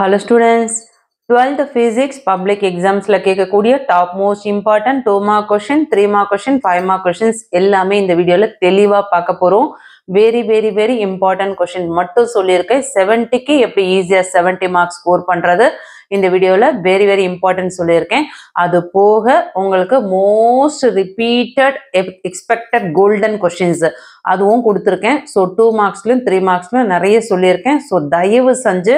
Hello students twelfth physics public எக்ஸாம்ஸில் கேட்கக்கூடிய top most important two mark question three mark question five mark questions எல்லாமே இந்த வீடியோவில் தெளிவாக பார்க்க போகிறோம் very very very important question மட்டும் சொல்லியிருக்கேன் செவன்ட்டிக்கு எப்படி ஈஸியாக செவன்ட்டி மார்க்ஸ் ஸ்கோர் பண்ணுறது இந்த வீடியோவில் வெரி வெரி இம்பார்ட்டன்ட் சொல்லியிருக்கேன் அது போக உங்களுக்கு most repeated expected golden questions அதுவும் கொடுத்துருக்கேன் ஸோ டூ மார்க்ஸ்லையும் த்ரீ மார்க்ஸ்லையும் நிறைய சொல்லியிருக்கேன் ஸோ தயவு செஞ்சு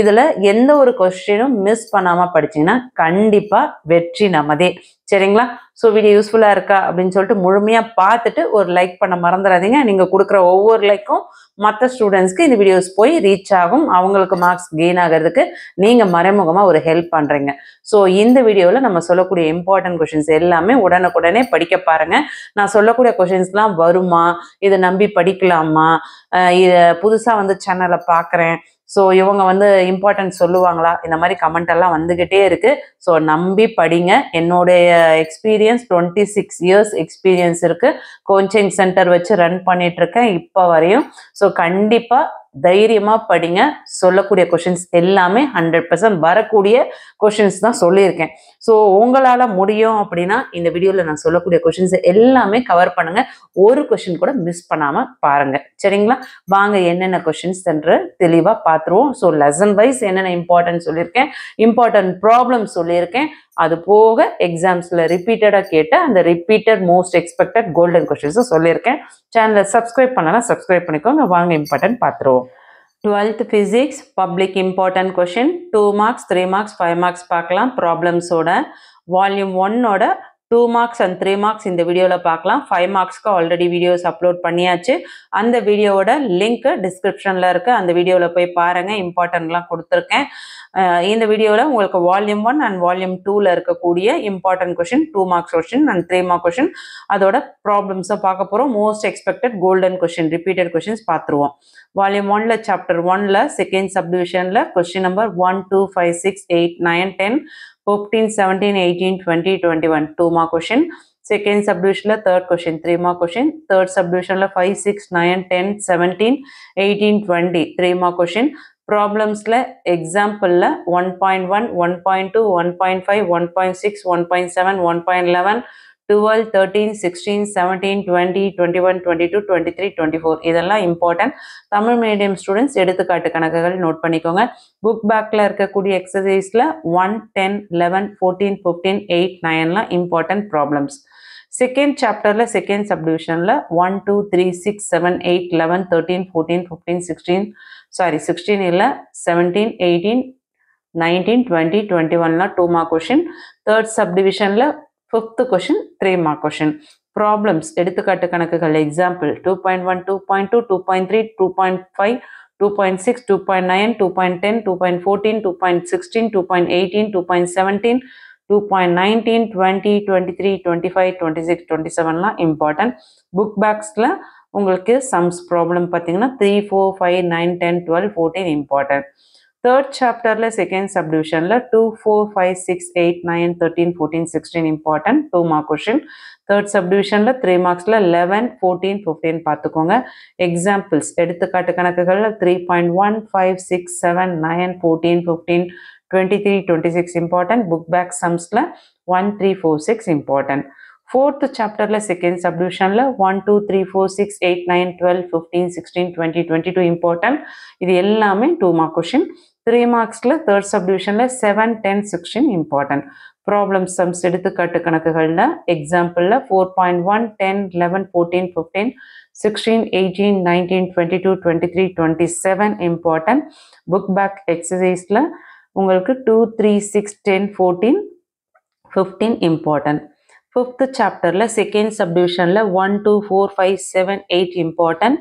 இதில் எந்த ஒரு கொஸ்டினும் மிஸ் பண்ணாமல் படிச்சிங்கன்னா கண்டிப்பாக வெற்றி நமதே சரிங்களா ஸோ வீடியோ யூஸ்ஃபுல்லாக இருக்கா அப்படின்னு சொல்லிட்டு முழுமையாக பார்த்துட்டு ஒரு லைக் பண்ண மறந்துடாதீங்க நீங்கள் கொடுக்குற ஒவ்வொரு லைக்கும் மற்ற ஸ்டூடெண்ட்ஸ்க்கு இந்த வீடியோஸ் போய் ரீச் ஆகும் அவங்களுக்கு மார்க்ஸ் கெயின் ஆகிறதுக்கு நீங்கள் மறைமுகம் மூலமாக ஒரு ஹெல்ப் பண்ணுறீங்க ஸோ இந்த வீடியோவில் நம்ம சொல்லக்கூடிய இம்பார்ட்டன்ட் கொஷின்ஸ் எல்லாமே உடனுக்குடனே படிக்க பாருங்கள் நான் சொல்லக்கூடிய கொஷின்ஸ்லாம் வருமா இதை நம்பி படிக்கலாமா இதை புதுசாக வந்து சேனலை பார்க்குறேன் ஸோ இவங்க வந்து இம்பார்ட்டன்ஸ் சொல்லுவாங்களா இந்த மாதிரி கமெண்ட் எல்லாம் வந்துக்கிட்டே இருக்குது ஸோ நம்பி படிங்க என்னுடைய experience twenty six years experience இருக்குது கோச்சிங் சென்டர் வச்சு ரன் பண்ணிகிட்ருக்கேன் இப்போ வரையும் ஸோ கண்டிப்பாக தைரியமாக படிங்க சொல்லக்கூடிய கொஷின்ஸ் எல்லாமே ஹண்ட்ரட் பர்சன்ட் வரக்கூடிய கொஷின்ஸ் தான் சொல்லியிருக்கேன் ஸோ உங்களால் முடியும் அப்படின்னா இந்த வீடியோவில் நான் சொல்லக்கூடிய கொஷின்ஸ் எல்லாமே கவர் பண்ணுங்கள் ஒரு கொஷின் கூட மிஸ் பண்ணாமல் பாருங்கள் சரிங்களா வாங்க என்னென்ன கொஷின்ஸ் என்று தெளிவாக பார்த்துருவோம் ஸோ லெசன் வைஸ் என்னென்ன இம்பார்ட்டன்ட் சொல்லியிருக்கேன் இம்பார்ட்டன்ட் ப்ராப்ளம் சொல்லியிருக்கேன் அது போக எக்ஸாம்ஸில் ரிப்பீட்டடாக கேட்ட அந்த ரிப்பீட்டட் மோஸ்ட் எக்ஸ்பெக்டட் கோல்டன் கொஷின்ஸும் சொல்லியிருக்கேன் சேனலை சப்ஸ்கிரைப் பண்ணலாம் சப்ஸ்கிரைப் பண்ணிக்கோங்க வாங்க இம்பார்ட்டன்ட் பார்த்துருவோம் twelfth physics public important question two marks three marks five marks பார்க்கலாம் ப்ராப்ளம்ஸோட வால்யூம் ஒன்னோட two marks and three marks இந்த வீடியோவில் பார்க்கலாம் ஃபைவ் மார்க்ஸ்க்கு ஆல்ரெடி வீடியோஸ் அப்லோட் பண்ணியாச்சு அந்த வீடியோவோட லிங்க் டிஸ்கிரிப்ஷனில் இருக்குது அந்த வீடியோவில் போய் பாருங்கள் இம்பார்ட்டன்ட்லாம் கொடுத்துருக்கேன் இந்த வீடியோவில் உங்களுக்கு வால்யூம் ஒன் அண்ட் வால்யூம் டூவில் இருக்கக்கூடிய important question two marks question and three mark question அதோட ப்ராப்ளம்ஸை பார்க்க போகிறோம் most expected golden question repeated questions பார்த்துருவோம் வால்யூம் ஒன்ல சாப்டர் ஒன்ல செகண்ட் சப்டிவிஷனில் question number one two five six eight nine ten fifteen seventeen eighteen twenty twenty one two mark question second சப்டிவிஷனில் third question three mark question third சப்டிவிஷனில் five six nine ten seventeen eighteen twenty three mark question ப்ராப்ளம்ஸில் எக்ஸாம்பிளில் one point one one point two one point five one point six one point seven one point eleven twelve thirteen sixteen seventeen twenty twenty one twenty two twenty three twenty four இதெல்லாம் important Tamil medium students எடுத்துக்காட்டு கணக்குகள் note பண்ணிக்கோங்க book பேக்கில் இருக்கக்கூடிய எக்ஸசைஸில் one ten eleven fourteen fifteen eight நைன்லாம் important problems second சாப்டரில் second சப்டிவிஷனில் one two three six seven eight eleven thirteen fourteen fifteen sixteen sorry sixteen இல்லை seventeen eighteen nineteen twenty twenty ஒன்லாம் டூ மார்க் கொஷின் தேர்ட் சப்டிவிஷனில் fifth question three mark question problems எடுத்துக்காட்டு கணக்குகள் example two point one two point two two point three two point five two point six two point nine two point ten two point fourteen two point sixteen two point eighteen two point seventeen two point nineteen twenty twenty three twenty five twenty six twenty செவன்லாம் important book பேக்ஸில் உங்களுக்கு sums problem பார்த்தீங்கன்னா three four five nine ten twelve fourteen important third சாப்டரில் second சப்டிவிஷனில் two four five six eight nine thirteen fourteen sixteen important two mark question third சப்டிவிஷனில் three மார்க்ஸில் eleven fourteen fifteen பார்த்துக்கோங்க examples எடுத்துக்காட்டு கணக்குகளில் three point one five six seven nine fourteen fifteen twenty three twenty six important book back சம்ஸில் one three four six important fourth சாப்டரில் second சப்டிவிஷனில் one two three four six eight nine twelve fifteen sixteen twenty twenty two important இது எல்லாமே two mark question three மார்க்ஸில் third சப்டிவிஷனில் seven ten sixteen important problem sums எடுத்துக்காட்டு கணக்குகளில் எக்ஸாம்பிளில் four point one ten eleven fourteen fifteen sixteen eighteen nineteen twenty two twenty three twenty seven important book back எக்ஸசைஸில் உங்களுக்கு two three six ten fourteen fifteen important fifth சாப்டரில் second சப்டிவிஷனில் one two four five seven eight important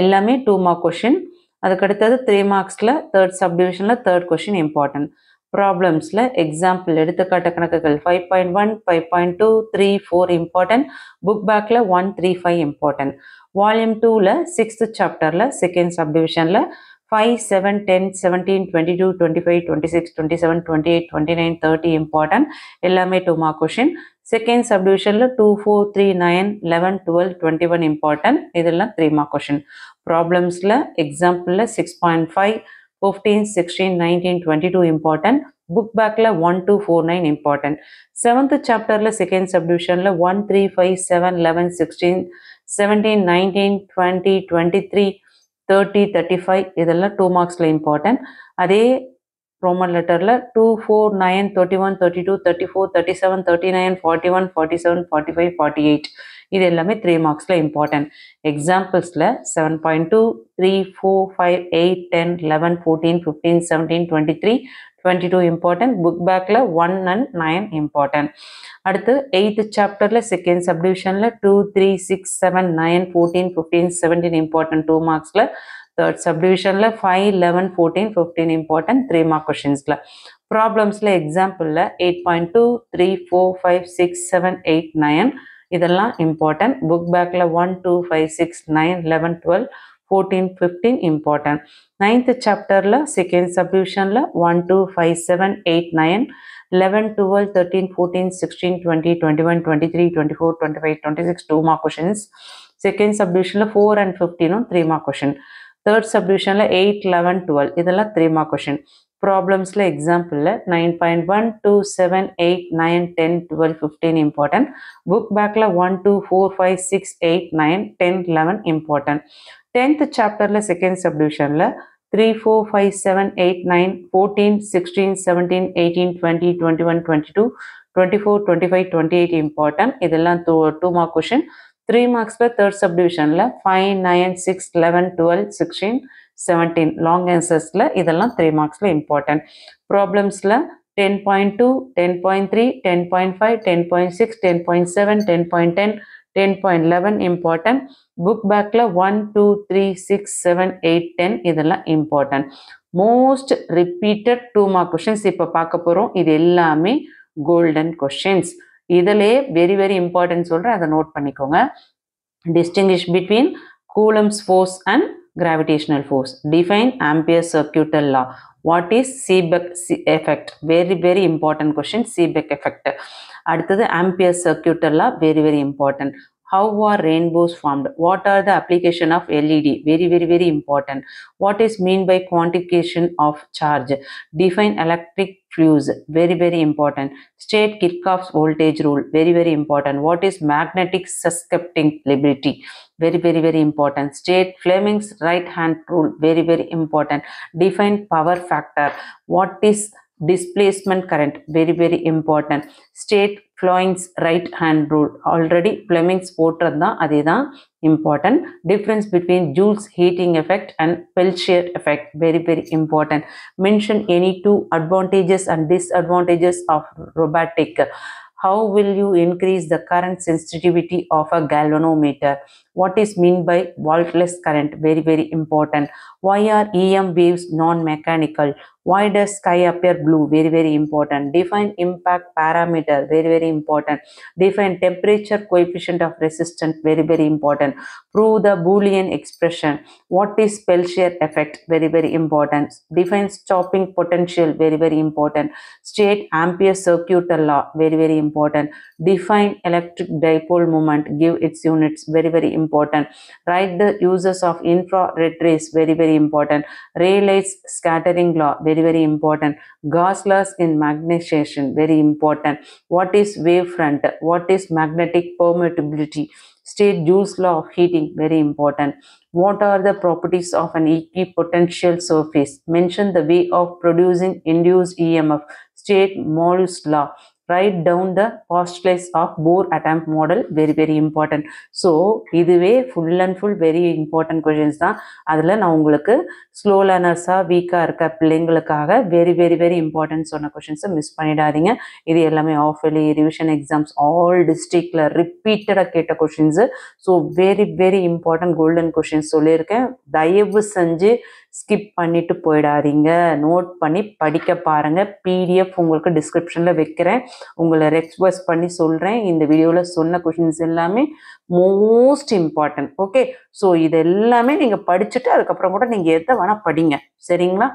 எல்லாமே two mark question அதுக்கடுத்தது three மார்க்ஸில் third சப்டிவிஷனில் third question important ப்ராப்ளம்ஸில் example எடுத்துக்காட்ட கணக்குகள் five point one five point two three four important book பேக்கில் one three five important volume டூவில் sixth சாப்டரில் செகண்ட் சப்டிவிஷனில் five seven ten seventeen twenty two twenty five twenty six twenty seven twenty eight twenty nine thirty important எல்லாமே two mark question second சப்டிவிஷனில் two four three nine eleven twelve twenty one important இதெல்லாம் three mark question ப்ராப்ளம்ஸில் எக்ஸாம்பிளில் six point five fifteen sixteen nineteen twenty two important book பேக்கில் one two four nine important seventh சாப்டரில் second சப்டிவிஷனில் one three five seven eleven sixteen seventeen nineteen twenty twenty three thirty thirty five இதெல்லாம் two மார்க்ஸில் important அதே Roman லெட்டரில் two four nine thirty one thirty two thirty four thirty seven thirty nine forty one forty seven forty five forty eight இது எல்லாமே three மார்க்ஸில் important எக்ஸாம்பிள்ஸில் seven point two three four five eight ten eleven fourteen fifteen seventeen twenty three twenty two important book பேக்கில் one and nine important அடுத்து eighth சாப்டரில் second சப்டிவிஷனில் two three six seven nine fourteen fifteen seventeen important two மார்க்ஸில் third சப்டிவிஷனில் five eleven fourteen fifteen important three mark கொஷின்ஸில் ப்ராப்ளம்ஸில் எக்ஸாம்பிளில் eight point two three four five six seven eight nine இதெல்லாம் important book பேக்கில் one two five six nine eleven twelve fourteen fifteen important ninth சாப்டரில் second சப்டிவிஷனில் one two five seven eight nine eleven twelve thirteen fourteen sixteen twenty twenty one twenty three twenty four twenty five twenty six two mark questions second சப்டிவிஷனில் four and ஃபிஃப்டீனும் three mark question third சப்டிவிஷனில் eight eleven twelve இதெல்லாம் three mark question ப்ராப்ளம்ஸில் எக்ஸாம்பிளில் nine point one two seven eight nine ten twelve fifteen important book பேக்கில் one two four five six eight nine ten eleven important tenth சாப்டரில் second சப்டிவிஷனில் three four five seven eight nine fourteen sixteen seventeen eighteen twenty twenty one twenty two twenty four twenty five twenty eight important இதெல்லாம் two two mark question three மார்க்ஸில் third சப்டிவிஷனில் five nine six eleven twelve sixteen seventeen long ஆன்சர்ஸில் இதெல்லாம் three மார்க்ஸில் important ப்ராப்ளம்ஸில் ten point two ten point three ten point five ten point six ten point seven ten point ten ten point eleven important book பேக்கில் one two three six seven eight ten இதெல்லாம் important most repeated two mark questions இப்போ பார்க்க போகிறோம் இது எல்லாமே golden questions இதிலே very very important சொல்கிறேன் அதை நோட் பண்ணிக்கோங்க distinguish between Coulomb's force and gravitational force. Define Ampere circuital law. What is Seebeck effect? Very, very important question. Seebeck effect. அடுத்தது ஆம்பியர் சர்க்கியூட்டர்லாம் very very important How are rainbows formed? What are the application of LED? Very, very, very important. What is mean by quantification of charge? Define electric fuse very very important state kirchhoff's voltage rule very very important what is magnetic susceptibility very very very important state fleming's right hand rule very very important define power factor what is displacement current very very important state Fleming's right hand rule. Already Fleming's quote adida important. Difference between Joule's heating effect and Peltier effect. Very, very important. Mention any two advantages and disadvantages of robotic. How will you increase the current sensitivity of a galvanometer? what is mean by voltless current very very important why are em waves non-mechanical why does sky appear blue very very important define impact parameter very very important define temperature coefficient of resistance very very important prove the boolean expression what is Peltier effect very very important define stopping potential very very important state ampere circuit law very very important define electric dipole moment give its units very very important important right the uses of infrared rays very very important Rayleigh's scattering law very very important gauss laws in magnetization very important what is wavefront what is magnetic permeability state Joule's law of heating very important what are the properties of an equipotential surface mention the way of producing induced emf state Morse law right down the postulates of Bohr atom model very very important so இதுவே full and full very important questions தான் அதில் நான் உங்களுக்கு slow லேர்னர்ஸாக வீக்காக இருக்க பிள்ளைங்களுக்காக very very very importance சொன்ன கொஷின்ஸை மிஸ் பண்ணிடாதீங்க இது எல்லாமே ஆஃபலி ரிவிஷன் எக்ஸாம்ஸ் ஆல் டிஸ்ட்ரிக்டில் ரிப்பீட்டடாக கேட்ட questions so very very important golden questions சொல்லியிருக்கேன் தயவு செஞ்சு ஸ்கிப் பண்ணிவிட்டு போயிடாதீங்க நோட் பண்ணி படிக்க பாருங்கள் பிடிஎஃப் உங்களுக்கு டிஸ்கிரிப்ஷனில் வைக்கிறேன் உங்களை ரெக்வஸ்ட் பண்ணி சொல்கிறேன் இந்த வீடியோவில் சொன்ன கொஷின்ஸ் எல்லாமே மோஸ்ட் இம்பார்ட்டன்ட் ஓகே ஸோ இது எல்லாமே நீங்கள் படிச்சுட்டு அதுக்கப்புறம் கூட நீங்கள் எதை வேணால் படிங்க சரிங்களா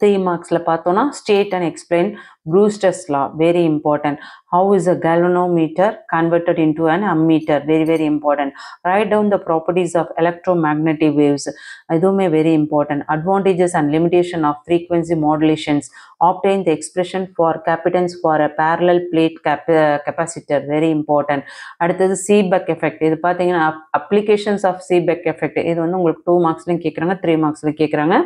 த்ரீ மார்க்ஸில் பார்த்தோன்னா state and explain Brewster's law, very important. How is a galvanometer converted into an ammeter? Very, very important. Write down the properties of electromagnetic waves. Idume very important. Advantages and limitation of frequency modulations. Obtain the expression for capacitance for a parallel plate cap uh, capacitor. Very important. அடுத்தது Seebeck effect இது பார்த்தீங்கன்னா applications of Seebeck effect இது வந்து உங்களுக்கு two மார்க்ஸ்லையும் கேட்குறாங்க three மார்க்ஸ்லையும் கேட்குறாங்க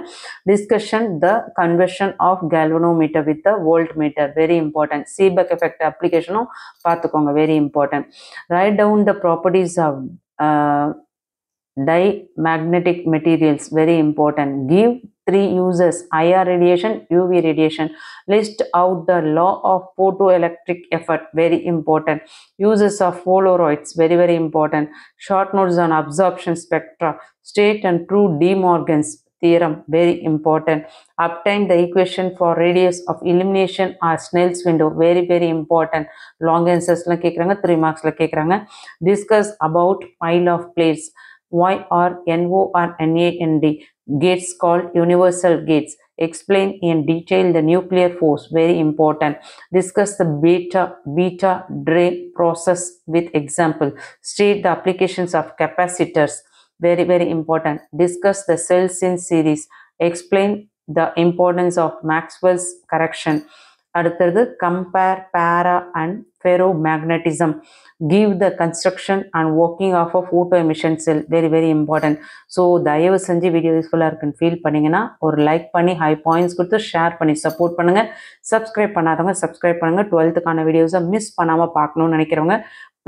discussion the conversion of galvanometer with the voltmeter very important seebeck effect application um paathukonga very important write down the properties of uh, diamagnetic materials very important give three uses ir radiation uv radiation list out the law of photoelectric effect very important uses of polaroids very very important short notes on absorption spectra state and true de morgans theorem, very important. Obtain the equation for radius of illumination or Snell's window, very, very important. Long answers la கேட்குறாங்க three மார்க்ஸில் Discuss about pile of plates Y or N O or N A NAND gates called universal gates. Explain in detail the nuclear force, very important. Discuss the beta, beta, drain process with example. State the applications of capacitors. very very important discuss the cells in series explain the importance of maxwell's correction அடுத்தது compare para and ferromagnetism give the construction and working of a photoemission cell very very important so தயவு செஞ்சு video யூஸ்ஃபுல்லாக இருக்குன்னு feel பண்ணிங்கன்னா ஒரு like பண்ணி high points கொடுத்து share பண்ணி சப்போர்ட் பண்ணுங்கள் சப்ஸ்கிரைப் பண்ணாதவங்க சப்ஸ்கிரைப் பண்ணுங்கள் டுவெல்த்துக்கான வீடியோஸை மிஸ் பண்ணாமல் பார்க்கணும்னு நினைக்கிறவங்க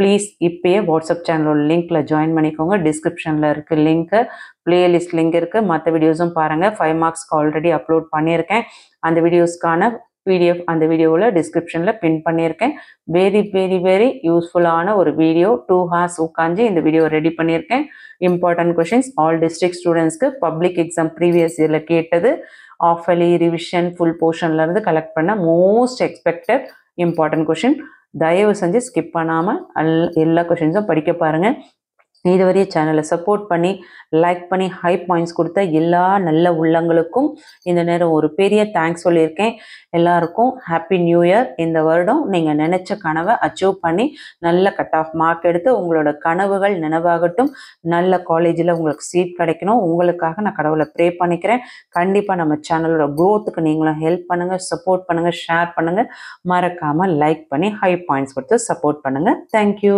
ப்ளீஸ் இப்போயே வாட்ஸ்அப் சேனலோட லிங்க்கில் ஜாயின் பண்ணிக்கோங்க டிஸ்கிரிப்ஷனில் இருக்குது லிங்க்கு பிளேலிஸ்ட் லிங்க் இருக்குது மற்ற வீடியோஸும் பாருங்கள் ஃபைவ் மார்க்ஸ்க்கு ஆல்ரெடி அப்லோட் பண்ணியிருக்கேன் அந்த வீடியோஸ்க்கான பிடிஎஃப் அந்த வீடியோவில் டிஸ்கிரிப்ஷனில் பின் பண்ணியிருக்கேன் வெரி வெரி வெரி யூஸ்ஃபுல்லான ஒரு வீடியோ டூ ஹார்ஸ் உட்காந்து இந்த வீடியோ ரெடி பண்ணியிருக்கேன் இம்பார்ட்டன்ட் கொஷின்ஸ் ஆல் டிஸ்ட்ரிக்ட் ஸ்டூடெண்ட்ஸ்க்கு பப்ளிக் எக்ஸாம் ப்ரீவியஸ் இயரில் கேட்டது அலி ரிவிஷன் ஃபுல் போர்ஷன்லேருந்து கலெக்ட் பண்ண மோஸ்ட் எக்ஸ்பெக்டட் இம்பார்ட்டன்ட் கொஷின் தயவு செஞ்சு ஸ்கிப் பண்ணாமல் அல் எல்லா கொஷின்ஸும் படிக்க பாருங்கள் இதுவரைய சேனலை சப்போர்ட் பண்ணி லைக் பண்ணி ஹை பாயிண்ட்ஸ் கொடுத்த எல்லா நல்ல உள்ளங்களுக்கும் இந்த நேரம் ஒரு பெரிய தேங்க்ஸ் சொல்லியிருக்கேன் எல்லாருக்கும் ஹாப்பி நியூ இயர் இந்த வருடம் நீங்கள் நினச்ச கனவை அச்சீவ் பண்ணி நல்ல கட் ஆஃப் மார்க் எடுத்து உங்களோட கனவுகள் நினைவாகட்டும் நல்ல காலேஜில் உங்களுக்கு சீட் கிடைக்கணும் உங்களுக்காக நான் கடவுளை ப்ரே பண்ணிக்கிறேன் கண்டிப்பாக நம்ம சேனலோட க்ரோத்துக்கு நீங்களும் ஹெல்ப் பண்ணுங்கள் சப்போர்ட் பண்ணுங்கள் ஷேர் பண்ணுங்கள் மறக்காமல் லைக் பண்ணி ஹை பாயிண்ட்ஸ் கொடுத்து சப்போர்ட் பண்ணுங்கள் தேங்க்யூ